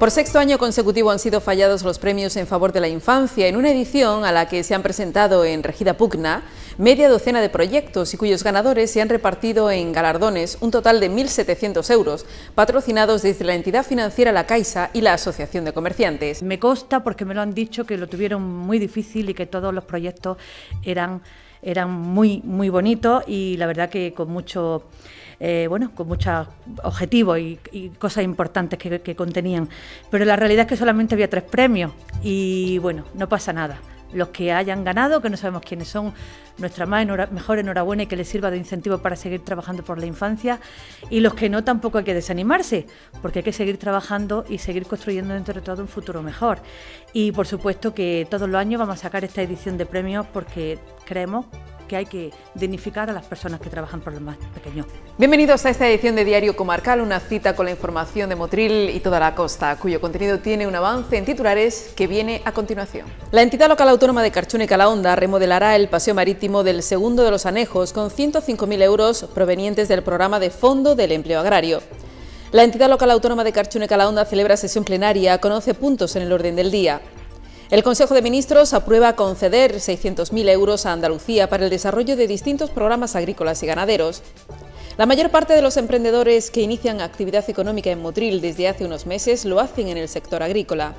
Por sexto año consecutivo han sido fallados los premios en favor de la infancia en una edición a la que se han presentado en Regida Pugna media docena de proyectos y cuyos ganadores se han repartido en galardones un total de 1.700 euros, patrocinados desde la entidad financiera La Caixa y la Asociación de Comerciantes. Me consta porque me lo han dicho que lo tuvieron muy difícil y que todos los proyectos eran, eran muy, muy bonitos y la verdad que con mucho eh, bueno, con muchos objetivos y, cosas importantes que, contenían. Pero la realidad es que solamente había tres premios y bueno, no pasa nada los que hayan ganado, que no sabemos quiénes son, nuestra más mejor enhorabuena y que les sirva de incentivo para seguir trabajando por la infancia. Y los que no, tampoco hay que desanimarse, porque hay que seguir trabajando y seguir construyendo dentro de todo un futuro mejor. Y por supuesto que todos los años vamos a sacar esta edición de premios porque creemos que hay que dignificar a las personas que trabajan por los más pequeños. Bienvenidos a esta edición de Diario Comarcal, una cita con la información de Motril y toda la costa, cuyo contenido tiene un avance en titulares que viene a continuación. La entidad local autónoma de Carchún y Calahonda remodelará el paseo marítimo del segundo de los anejos con 105.000 euros provenientes del programa de Fondo del Empleo Agrario. La entidad local autónoma de Carchún y Calahonda celebra sesión plenaria con 11 puntos en el orden del día. El Consejo de Ministros aprueba conceder 600.000 euros a Andalucía para el desarrollo de distintos programas agrícolas y ganaderos. La mayor parte de los emprendedores que inician actividad económica en Motril desde hace unos meses lo hacen en el sector agrícola.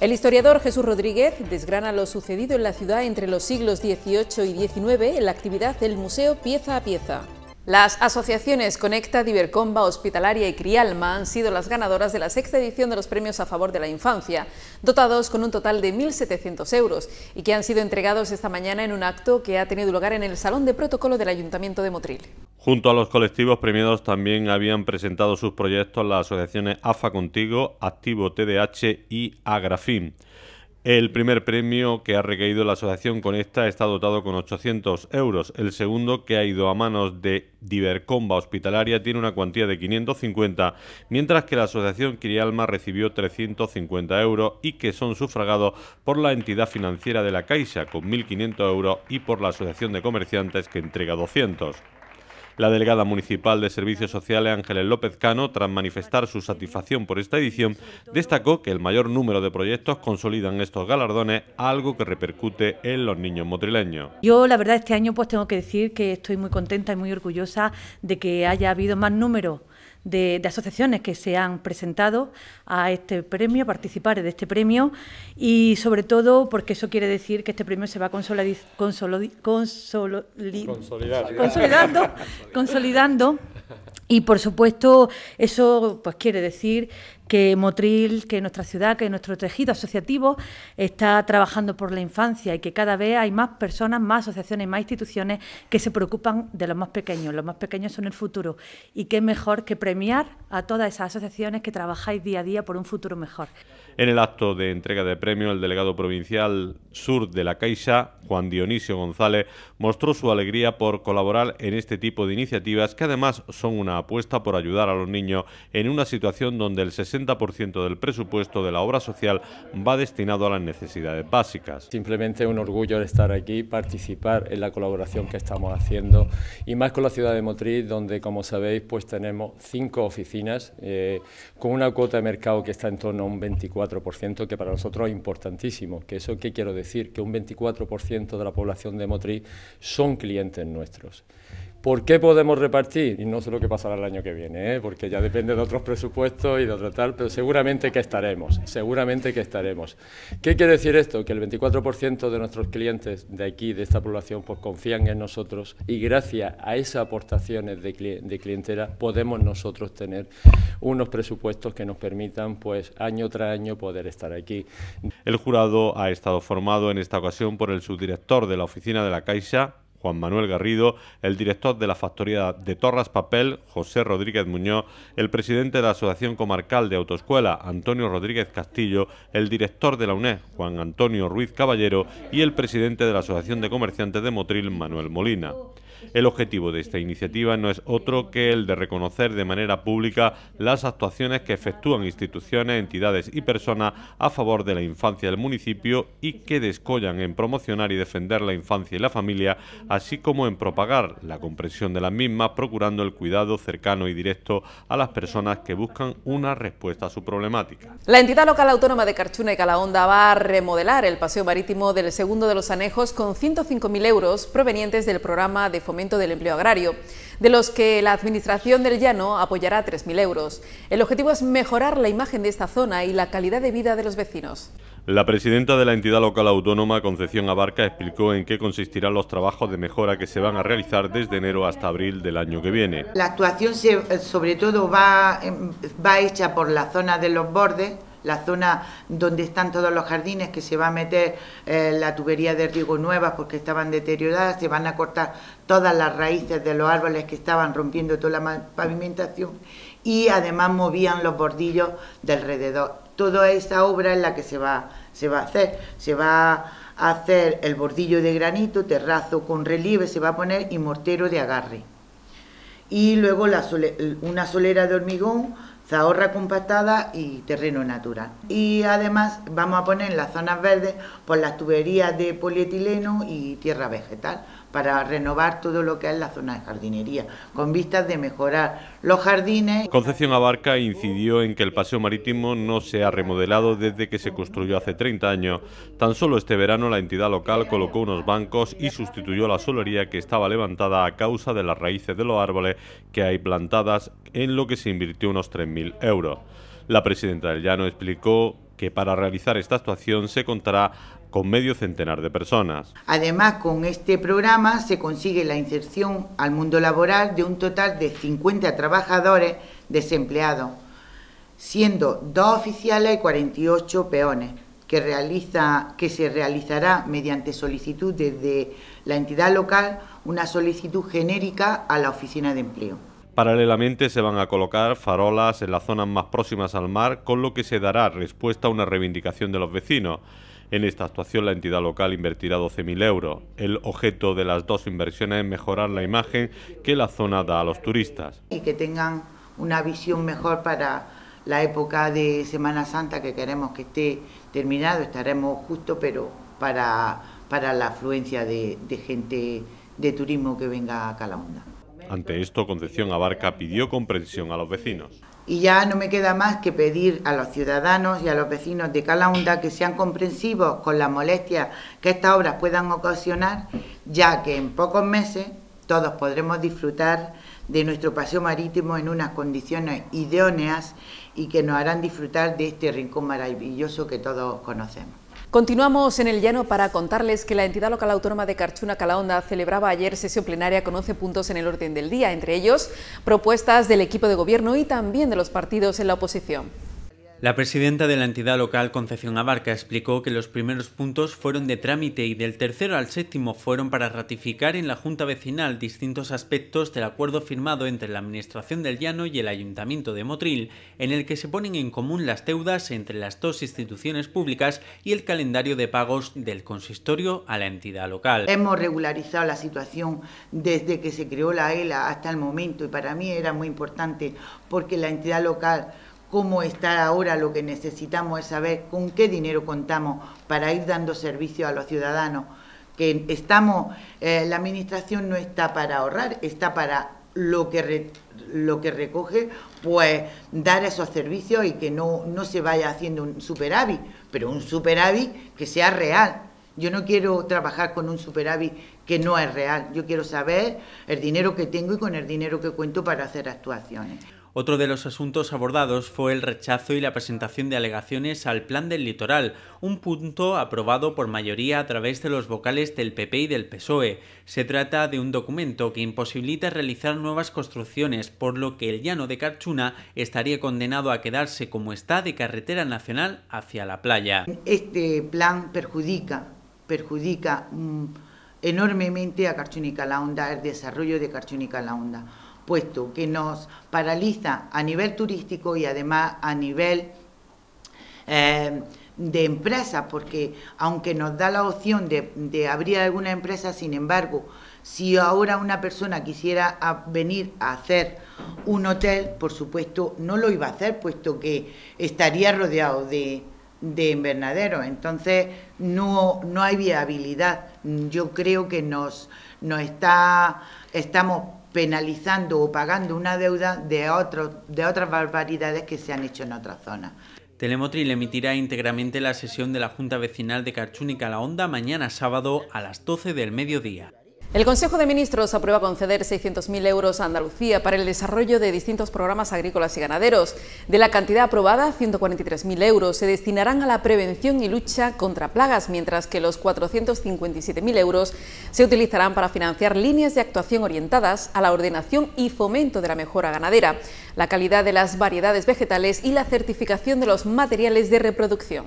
El historiador Jesús Rodríguez desgrana lo sucedido en la ciudad entre los siglos XVIII y XIX en la actividad del museo pieza a pieza. Las asociaciones Conecta, Divercomba, Hospitalaria y Crialma han sido las ganadoras de la sexta edición de los premios a favor de la infancia, dotados con un total de 1.700 euros y que han sido entregados esta mañana en un acto que ha tenido lugar en el Salón de Protocolo del Ayuntamiento de Motril. Junto a los colectivos premiados también habían presentado sus proyectos las asociaciones AFA Contigo, Activo TDH y Agrafim. El primer premio que ha recaído la asociación Conecta está dotado con 800 euros. El segundo, que ha ido a manos de Divercomba Hospitalaria, tiene una cuantía de 550, mientras que la asociación Crialma recibió 350 euros y que son sufragados por la entidad financiera de la Caixa con 1.500 euros y por la asociación de comerciantes que entrega 200. La delegada municipal de Servicios Sociales, Ángeles López Cano, tras manifestar su satisfacción por esta edición, destacó que el mayor número de proyectos consolidan estos galardones, algo que repercute en los niños motrileños. Yo, la verdad, este año pues tengo que decir que estoy muy contenta y muy orgullosa de que haya habido más números de, asociaciones que se han presentado a este premio, a participar de este premio y sobre todo porque eso quiere decir que este premio se va consolidando, consolidando y por supuesto eso pues quiere decir que Motril, que nuestra ciudad, que nuestro tejido asociativo está trabajando por la infancia y que cada vez hay más personas, más asociaciones, más instituciones que se preocupan de los más pequeños. Los más pequeños son el futuro y qué mejor que premiar a todas esas asociaciones que trabajáis día a día por un futuro mejor. En el acto de entrega de premio, el delegado provincial sur de la Caixa, Juan Dionisio González, mostró su alegría por colaborar en este tipo de iniciativas que además son una apuesta por ayudar a los niños en una situación donde el 60 ciento del presupuesto de la obra social va destinado a las necesidades básicas. Simplemente un orgullo estar aquí, participar en la colaboración que estamos haciendo y más con la ciudad de Motriz, donde como sabéis pues tenemos cinco oficinas eh, con una cuota de mercado que está en torno a un 24%, que para nosotros es importantísimo. ¿Que ¿Eso qué quiero decir? Que un 24% de la población de Motriz son clientes nuestros ¿Por qué podemos repartir? Y no sé lo que pasará el año que viene, ¿eh? porque ya depende de otros presupuestos y de otra tal, pero seguramente que estaremos, seguramente que estaremos. ¿Qué quiere decir esto? Que el 24% de nuestros clientes de aquí, de esta población, pues confían en nosotros y gracias a esas aportaciones de, de clientela podemos nosotros tener unos presupuestos que nos permitan, pues año tras año, poder estar aquí. El jurado ha estado formado en esta ocasión por el subdirector de la oficina de la Caixa, Juan Manuel Garrido, el director de la factoría de Torras Papel, José Rodríguez Muñoz, el presidente de la Asociación Comarcal de Autoescuela, Antonio Rodríguez Castillo, el director de la UNED, Juan Antonio Ruiz Caballero, y el presidente de la Asociación de Comerciantes de Motril, Manuel Molina. El objetivo de esta iniciativa no es otro que el de reconocer de manera pública las actuaciones que efectúan instituciones, entidades y personas a favor de la infancia del municipio y que descollan en promocionar y defender la infancia y la familia, así como en propagar la comprensión de las misma, procurando el cuidado cercano y directo a las personas que buscan una respuesta a su problemática. La entidad local autónoma de Carchuna y Calahonda va a remodelar el paseo marítimo del segundo de los anejos con 105.000 euros provenientes del programa de fomento del empleo agrario, de los que la Administración del Llano apoyará 3.000 euros. El objetivo es mejorar la imagen de esta zona y la calidad de vida de los vecinos. La presidenta de la entidad local autónoma, Concepción Abarca, explicó en qué consistirán los trabajos de mejora que se van a realizar desde enero hasta abril del año que viene. La actuación eh, sobre todo em, va, hecha por la zona de los bordes, la zona donde están todos los jardines, que se va a meter eh, la tubería de riego nueva porque estaban deterioradas, se van a cortar todas las raíces de los árboles que estaban rompiendo toda la pavimentación y además movían los bordillos de alrededor toda esa obra en la que se va, a hacer. Se va a hacer el bordillo de granito, terrazo con relieve, se va a poner y mortero de agarre. Y luego una solera de hormigón, zahorra compactada y terreno natural. Y además vamos a poner en las zonas verdes pues, las tuberías de polietileno y tierra vegetal para renovar todo lo que es la zona de jardinería, con vistas de mejorar los jardines. Concepción Abarca incidió en que el paseo marítimo no se ha remodelado desde que se construyó hace 30 años. Tan solo este verano la entidad local colocó unos bancos y sustituyó la solería que estaba levantada a causa de las raíces de los árboles que hay plantadas, en lo que se invirtió unos 3.000 euros. La presidenta del Llano explicó que para realizar esta actuación se contará con medio centenar de personas. Además, con este programa se consigue la inserción al mundo laboral de un total de 50 trabajadores desempleados, siendo dos oficiales y 48 peones, que, realiza, que se realizará mediante solicitud desde la entidad local una solicitud genérica a la oficina de empleo. Paralelamente se van a colocar farolas en las zonas más próximas al mar, con lo que se dará respuesta a una reivindicación de los vecinos. En esta actuación la entidad local invertirá 12.000 euros. El objeto de las dos inversiones es mejorar la imagen que la zona da a los turistas. Y que tengan una visión mejor para la época de Semana Santa que queremos que esté terminado. Estaremos justo, pero para, para la afluencia de, gente de turismo que venga a Calahonda. Ante esto, Concepción Abarca pidió comprensión a los vecinos y ya no me queda más que pedir a los ciudadanos y a los vecinos de Calaunda que sean comprensivos con las molestias que estas obras puedan ocasionar, ya que en pocos meses todos podremos disfrutar de nuestro paseo marítimo en unas condiciones idóneas y que nos harán disfrutar de este rincón maravilloso que todos conocemos. Continuamos en el llano para contarles que la entidad local autónoma de Carchuna Calahonda celebraba ayer sesión plenaria con 11 puntos en el orden del día, entre ellos propuestas del equipo de gobierno y también de los partidos en la oposición. La presidenta de la entidad local, Concepción Abarca, explicó que los primeros puntos fueron de trámite y del tercero al séptimo fueron para ratificar en la Junta Vecinal distintos aspectos del acuerdo firmado entre la Administración del Llano y el Ayuntamiento de Motril, en el que se ponen en común las deudas entre las dos instituciones públicas y el calendario de pagos del consistorio a la entidad local. Hemos regularizado la situación desde que se creó la ELA hasta el momento y para mí era muy importante porque la entidad local cómo está ahora lo que necesitamos es saber con qué dinero contamos para ir dando servicio a los ciudadanos. Que estamos, eh, la administración no está para ahorrar, está para lo que, lo que recoge, pues dar esos servicios y que no, no se vaya haciendo un superávit, pero un superávit que sea real. Yo no quiero trabajar con un superávit que no es real. Yo quiero saber el dinero que tengo y con el dinero que cuento para hacer actuaciones. Otro de los asuntos abordados fue el rechazo y la presentación de alegaciones al Plan del Litoral, un punto aprobado por mayoría a través de los vocales del PP y del PSOE. Se trata de un documento que imposibilita realizar nuevas construcciones, por lo que el llano de Carchuna estaría condenado a quedarse como está de carretera nacional hacia la playa. Este plan perjudica, perjudica mm, enormemente a Carchuna y Calahonda, el desarrollo de Carchuna y Calahonda puesto que nos paraliza a nivel turístico y además a nivel eh, de empresas, porque aunque nos da la opción de, abrir alguna empresa, sin embargo, si ahora una persona quisiera venir a hacer un hotel, por supuesto no lo iba a hacer, puesto que estaría rodeado de, de invernaderos. Entonces no, no hay viabilidad. Yo creo que nos, nos está, estamos penalizando o pagando una deuda de, otras barbaridades que se han hecho en otras zonas. Telemotril emitirá íntegramente la sesión de la Junta Vecinal de Carchún la onda mañana sábado a las 12 del mediodía. El Consejo de Ministros aprueba conceder 600.000 euros a Andalucía para el desarrollo de distintos programas agrícolas y ganaderos. De la cantidad aprobada, 143.000 euros se destinarán a la prevención y lucha contra plagas, mientras que los 457.000 euros se utilizarán para financiar líneas de actuación orientadas a la ordenación y fomento de la mejora ganadera, la calidad de las variedades vegetales y la certificación de los materiales de reproducción.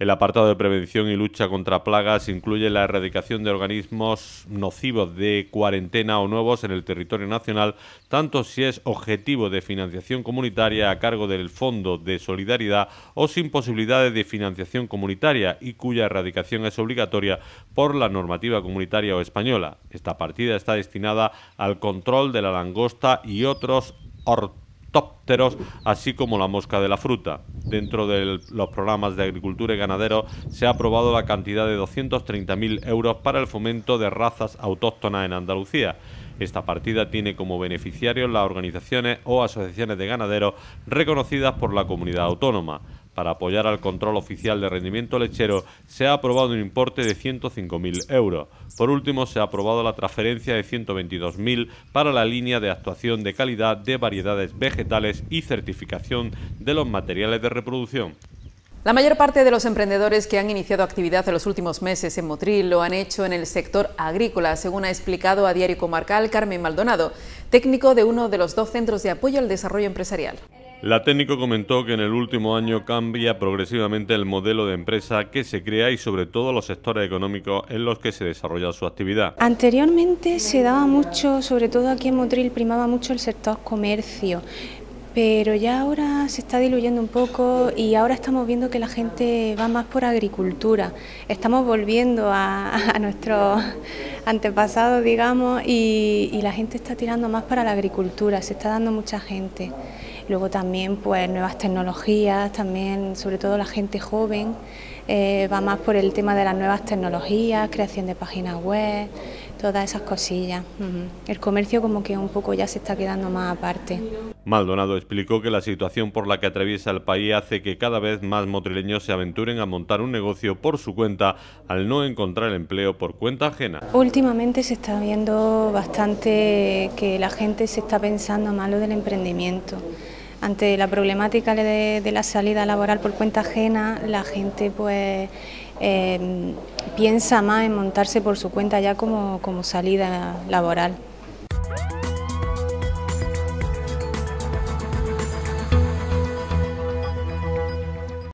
El apartado de prevención y lucha contra plagas incluye la erradicación de organismos nocivos de cuarentena o nuevos en el territorio nacional, tanto si es objetivo de financiación comunitaria a cargo del Fondo de Solidaridad o sin posibilidades de financiación comunitaria y cuya erradicación es obligatoria por la normativa comunitaria o española. Esta partida está destinada al control de la langosta y otros ortópteros, así como la mosca de la fruta dentro de los programas de agricultura y ganaderos, se ha aprobado la cantidad de 230.000 euros para el fomento de razas autóctonas en Andalucía. Esta partida tiene como beneficiarios las organizaciones o asociaciones de ganaderos reconocidas por la comunidad autónoma para apoyar al control oficial de rendimiento lechero, se ha aprobado un importe de 105.000 euros. Por último, se ha aprobado la transferencia de 122.000 para la línea de actuación de calidad de variedades vegetales y certificación de los materiales de reproducción. La mayor parte de los emprendedores que han iniciado actividad en los últimos meses en Motril lo han hecho en el sector agrícola, según ha explicado a Diario Comarcal Carmen Maldonado, técnico de uno de los dos centros de apoyo al desarrollo empresarial. La técnico comentó que en el último año cambia progresivamente el modelo de empresa que se crea y sobre todo los sectores económicos en los que se desarrolla su actividad. Anteriormente se daba mucho, sobre todo aquí en Motril, primaba mucho el sector comercio, pero ya ahora se está diluyendo un poco y ahora estamos viendo que la gente va más por agricultura. Estamos volviendo a, nuestros antepasados, digamos, y, y la gente está tirando más para la agricultura, se está dando mucha gente. Luego también pues nuevas tecnologías, también sobre todo la gente joven eh, va más por el tema de las nuevas tecnologías, creación de páginas web, todas esas cosillas. El comercio como que un poco ya se está quedando más aparte. Maldonado explicó que la situación por la que atraviesa el país hace que cada vez más motrileños se aventuren a montar un negocio por su cuenta al no encontrar empleo por cuenta ajena. Últimamente se está viendo bastante que la gente se está pensando más del emprendimiento. Ante la problemática de la salida laboral por cuenta ajena, la gente pues Em, piensa más en montarse por su cuenta ya como, como salida laboral.